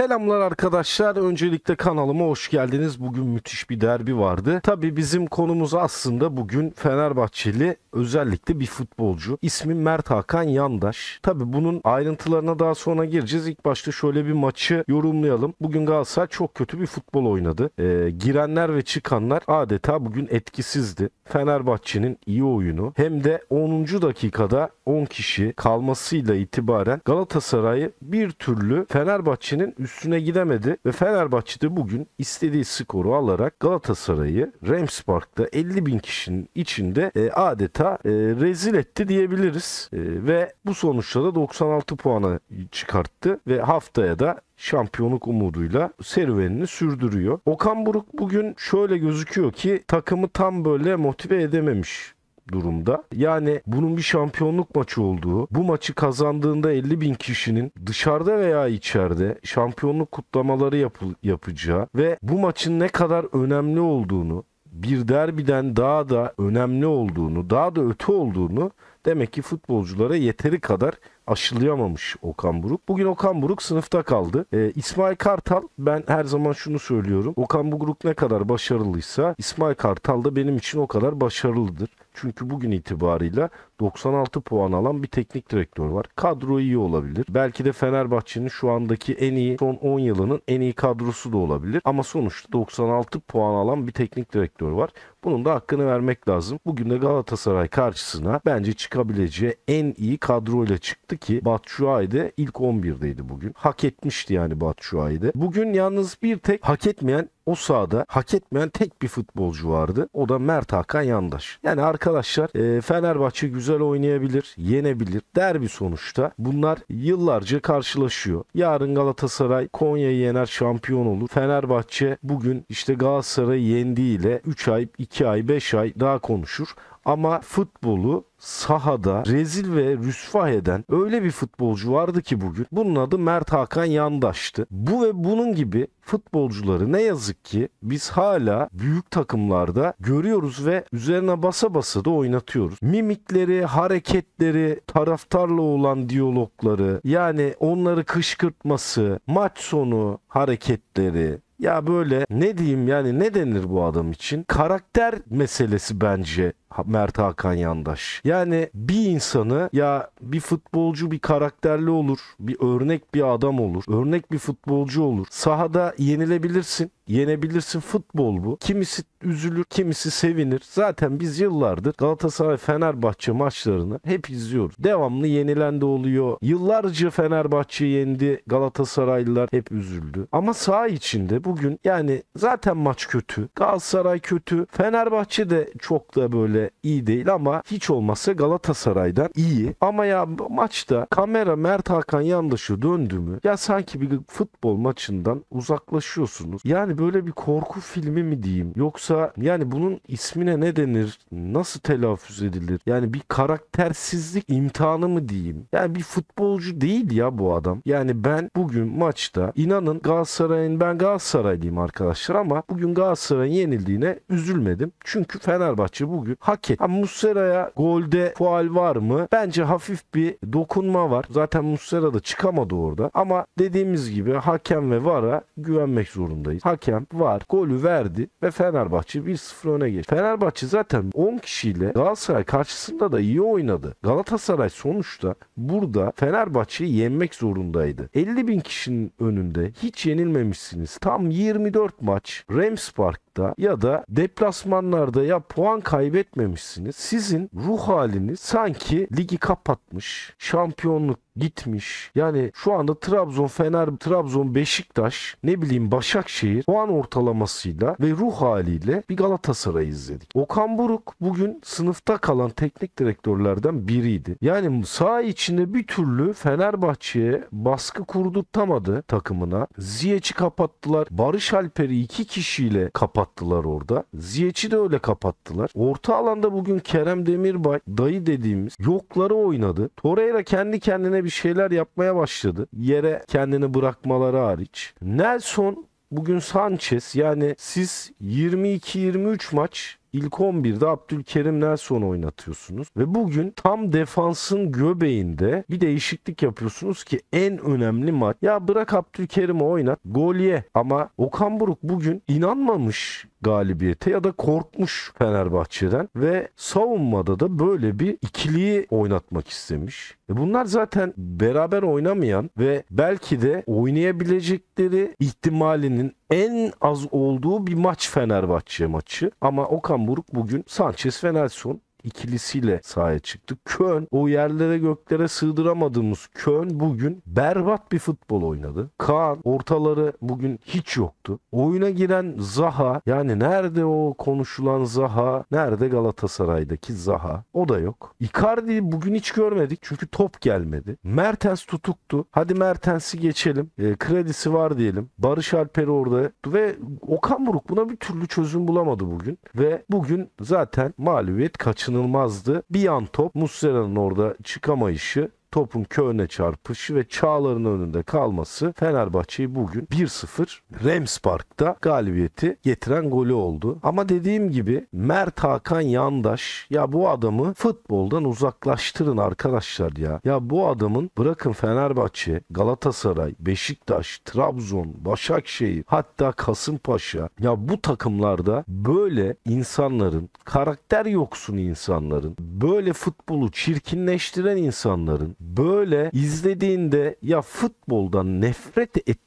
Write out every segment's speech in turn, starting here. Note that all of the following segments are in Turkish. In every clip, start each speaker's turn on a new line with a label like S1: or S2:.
S1: Selamlar arkadaşlar. Öncelikle kanalıma hoş geldiniz. Bugün müthiş bir derbi vardı. Tabii bizim konumuz aslında bugün Fenerbahçeli Özellikle bir futbolcu. İsmi Mert Hakan Yandaş. Tabi bunun ayrıntılarına daha sonra gireceğiz. İlk başta şöyle bir maçı yorumlayalım. Bugün Galatasaray çok kötü bir futbol oynadı. Ee, girenler ve çıkanlar adeta bugün etkisizdi. Fenerbahçe'nin iyi oyunu hem de 10. dakikada 10 kişi kalmasıyla itibaren Galatasaray'ı bir türlü Fenerbahçe'nin üstüne gidemedi ve Fenerbahçe de bugün istediği skoru alarak Galatasaray'ı Rams Park'ta 50 bin kişinin içinde e, adeta adeta e, rezil etti diyebiliriz. E, ve bu sonuçta da 96 puanı çıkarttı ve haftaya da şampiyonluk umuduyla serüvenini sürdürüyor. Okan Buruk bugün şöyle gözüküyor ki takımı tam böyle motive edememiş durumda. Yani bunun bir şampiyonluk maçı olduğu, bu maçı kazandığında 50 bin kişinin dışarıda veya içeride şampiyonluk kutlamaları yap yapacağı ve bu maçın ne kadar önemli olduğunu, bir derbiden daha da önemli olduğunu, daha da öte olduğunu demek ki futbolculara yeteri kadar aşılayamamış Okan Buruk. Bugün Okan Buruk sınıfta kaldı. Ee, İsmail Kartal ben her zaman şunu söylüyorum. Okan Buruk ne kadar başarılıysa İsmail Kartal da benim için o kadar başarılıdır. Çünkü bugün itibarıyla 96 puan alan bir teknik direktör var. Kadro iyi olabilir. Belki de Fenerbahçe'nin şu andaki en iyi son 10 yılının en iyi kadrosu da olabilir. Ama sonuçta 96 puan alan bir teknik direktör var. Bunun da hakkını vermek lazım. Bugün de Galatasaray karşısına bence çıkabileceği en iyi kadroyla çıktı ki Batshuayi de ilk 11'deydi bugün. Hak etmişti yani Batshuayi de. Bugün yalnız bir tek hak etmeyen o sahada hak etmeyen tek bir futbolcu vardı. O da Mert Hakan Yandaş. Yani arkadaşlar e, Fenerbahçe güzel güzel oynayabilir, yenebilir. Derbi sonuçta. Bunlar yıllarca karşılaşıyor. Yarın Galatasaray Konya'yı yener şampiyon olur. Fenerbahçe bugün işte Galatasaray'ı yendiğiyle 3 ay, 2 ay, 5 ay daha konuşur. Ama futbolu sahada rezil ve rüsva eden öyle bir futbolcu vardı ki bugün. Bunun adı Mert Hakan Yandaş'tı. Bu ve bunun gibi futbolcuları ne yazık ki biz hala büyük takımlarda görüyoruz ve üzerine basa basa da oynatıyoruz. Mimikleri, hareketleri, taraftarla olan diyalogları yani onları kışkırtması, maç sonu hareketleri, ya böyle ne diyeyim yani ne denir bu adam için? Karakter meselesi bence Mert Hakan Yandaş. Yani bir insanı ya bir futbolcu bir karakterli olur, bir örnek bir adam olur, örnek bir futbolcu olur. Sahada yenilebilirsin, yenebilirsin futbol bu. Kimisi üzülür, kimisi sevinir. Zaten biz yıllardır Galatasaray Fenerbahçe maçlarını hep izliyoruz. Devamlı yenilen de oluyor. Yıllarca Fenerbahçe yendi. Galatasaraylılar hep üzüldü. Ama saha içinde bugün yani zaten maç kötü. Galatasaray kötü. Fenerbahçe de çok da böyle de iyi değil ama hiç olmazsa Galatasaray'dan iyi. Ama ya maçta kamera Mert Hakan yandaşı döndü mü? Ya sanki bir futbol maçından uzaklaşıyorsunuz. Yani böyle bir korku filmi mi diyeyim? Yoksa yani bunun ismine ne denir? Nasıl telaffuz edilir? Yani bir karaktersizlik imtihanı mı diyeyim? Yani bir futbolcu değil ya bu adam. Yani ben bugün maçta inanın Galatasaray'ın ben Galatasaraylıyım arkadaşlar ama bugün Galatasaray'ın yenildiğine üzülmedim. Çünkü Fenerbahçe bugün hak et. Muslera'ya golde faal var mı? Bence hafif bir dokunma var. Zaten Muslera da çıkamadı orada. Ama dediğimiz gibi hakem ve VAR'a güvenmek zorundayız. Hakem VAR golü verdi ve Fenerbahçe 1-0 öne geçti. Fenerbahçe zaten 10 kişiyle Galatasaray karşısında da iyi oynadı. Galatasaray sonuçta burada Fenerbahçe'yi yenmek zorundaydı. 50 bin kişinin önünde hiç yenilmemişsiniz. Tam 24 maç Rams Park'ta ya da deplasmanlarda ya puan kaybetme etmemişsiniz. Sizin ruh haliniz sanki ligi kapatmış, şampiyonluk gitmiş. Yani şu anda Trabzon, Fener, Trabzon, Beşiktaş, ne bileyim Başakşehir puan ortalamasıyla ve ruh haliyle bir Galatasaray izledik. Okan Buruk bugün sınıfta kalan teknik direktörlerden biriydi. Yani sağ içinde bir türlü Fenerbahçe'ye baskı kurdurtamadı takımına. Ziyeç'i kapattılar. Barış Alper'i iki kişiyle kapattılar orada. Ziyeç'i de öyle kapattılar. Orta alanda bugün Kerem Demirbay dayı dediğimiz yokları oynadı. Torreira kendi kendine bir bir şeyler yapmaya başladı. Yere kendini bırakmaları hariç. Nelson bugün Sanchez yani siz 22-23 maç İlk 11'de Abdülkerim Nelson oynatıyorsunuz ve bugün tam defansın göbeğinde bir değişiklik yapıyorsunuz ki en önemli maç. Ya bırak Abdülkerim'i oynat, gol ye. Ama Okan Buruk bugün inanmamış galibiyete ya da korkmuş Fenerbahçe'den ve savunmada da böyle bir ikiliyi oynatmak istemiş. E bunlar zaten beraber oynamayan ve belki de oynayabilecekleri ihtimalinin en az olduğu bir maç Fenerbahçe maçı. Ama Okan Buruk bugün Sanchez ve Nelson ikilisiyle sahaya çıktı. Köln o yerlere göklere sığdıramadığımız Köln bugün berbat bir futbol oynadı. Kaan ortaları bugün hiç yoktu. Oyuna giren Zaha yani nerede o konuşulan Zaha nerede Galatasaray'daki Zaha o da yok. Icardi bugün hiç görmedik çünkü top gelmedi. Mertens tutuktu. Hadi Mertens'i geçelim. E, kredisi var diyelim. Barış Alper orada ve Okan Buruk buna bir türlü çözüm bulamadı bugün ve bugün zaten mağlubiyet kaçın kaçınılmazdı. Bir yan top Muslera'nın orada çıkamayışı topun köğüne çarpışı ve çağların önünde kalması Fenerbahçe'yi bugün 1-0 Rems Park'ta galibiyeti getiren golü oldu. Ama dediğim gibi Mert Hakan Yandaş ya bu adamı futboldan uzaklaştırın arkadaşlar ya. Ya bu adamın bırakın Fenerbahçe, Galatasaray, Beşiktaş, Trabzon, Başakşehir hatta Kasımpaşa ya bu takımlarda böyle insanların karakter yoksun insanların böyle futbolu çirkinleştiren insanların böyle izlediğinde ya futboldan nefret et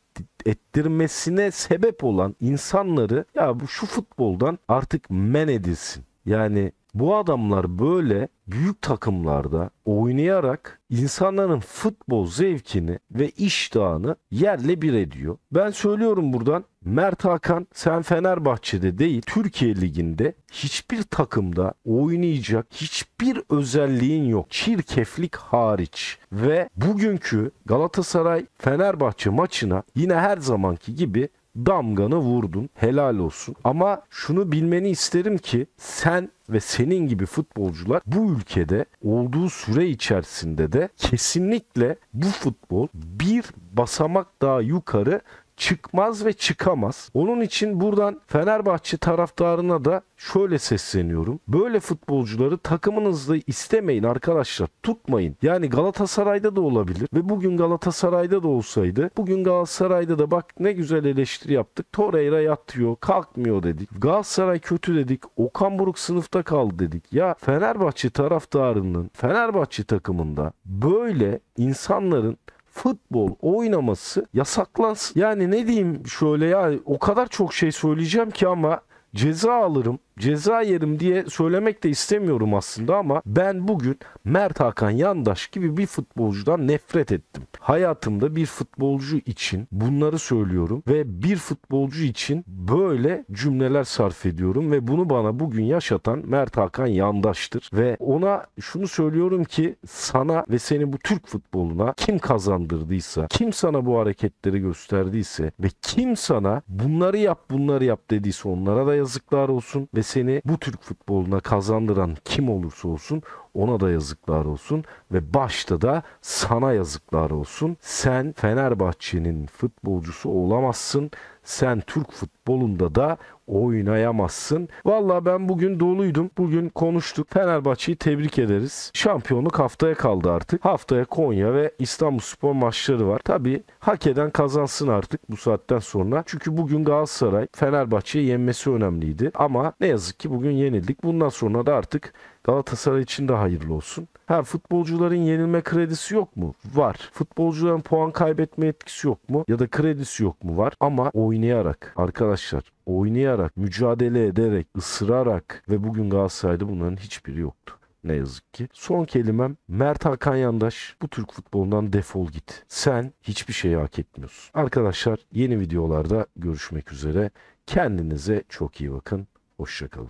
S1: ettirmesine sebep olan insanları ya bu şu futboldan artık men edilsin. Yani bu adamlar böyle büyük takımlarda oynayarak insanların futbol zevkini ve iştahını yerle bir ediyor. Ben söylüyorum buradan Mert Hakan sen Fenerbahçe'de değil Türkiye Ligi'nde hiçbir takımda oynayacak hiçbir özelliğin yok. Çirkeflik hariç ve bugünkü Galatasaray Fenerbahçe maçına yine her zamanki gibi damganı vurdun. Helal olsun. Ama şunu bilmeni isterim ki sen ve senin gibi futbolcular bu ülkede olduğu süre içerisinde de kesinlikle bu futbol bir basamak daha yukarı çıkmaz ve çıkamaz. Onun için buradan Fenerbahçe taraftarına da şöyle sesleniyorum. Böyle futbolcuları takımınızda istemeyin arkadaşlar. Tutmayın. Yani Galatasaray'da da olabilir ve bugün Galatasaray'da da olsaydı bugün Galatasaray'da da bak ne güzel eleştiri yaptık. Torreira yatıyor, kalkmıyor dedik. Galatasaray kötü dedik. Okan Buruk sınıfta kaldı dedik. Ya Fenerbahçe taraftarının, Fenerbahçe takımında böyle insanların futbol oynaması yasaklansın. Yani ne diyeyim şöyle ya o kadar çok şey söyleyeceğim ki ama ceza alırım ceza yerim diye söylemek de istemiyorum aslında ama ben bugün Mert Hakan Yandaş gibi bir futbolcudan nefret ettim. Hayatımda bir futbolcu için bunları söylüyorum ve bir futbolcu için böyle cümleler sarf ediyorum ve bunu bana bugün yaşatan Mert Hakan Yandaş'tır ve ona şunu söylüyorum ki sana ve seni bu Türk futboluna kim kazandırdıysa, kim sana bu hareketleri gösterdiyse ve kim sana bunları yap bunları yap dediyse onlara da yazıklar olsun ve seni bu Türk futboluna kazandıran kim olursa olsun ona da yazıklar olsun ve başta da sana yazıklar olsun. Sen Fenerbahçe'nin futbolcusu olamazsın. Sen Türk futbolunda da oynayamazsın. Valla ben bugün doluydum. Bugün konuştuk. Fenerbahçe'yi tebrik ederiz. Şampiyonluk haftaya kaldı artık. Haftaya Konya ve İstanbul Spor maçları var. Tabi hak eden kazansın artık bu saatten sonra. Çünkü bugün Galatasaray Fenerbahçe'yi yenmesi önemliydi. Ama ne yazık ki bugün yenildik. Bundan sonra da artık Galatasaray için de hayırlı olsun. Ha futbolcuların yenilme kredisi yok mu? Var. Futbolcuların puan kaybetme etkisi yok mu? Ya da kredisi yok mu? Var. Ama oynayarak arkadaşlar oynayarak, mücadele ederek, ısırarak ve bugün Galatasaray'da bunların hiçbiri yoktu ne yazık ki. Son kelimem Mert Hakan Yandaş bu Türk futbolundan defol git. Sen hiçbir şeyi hak etmiyorsun. Arkadaşlar yeni videolarda görüşmek üzere. Kendinize çok iyi bakın. Hoşçakalın.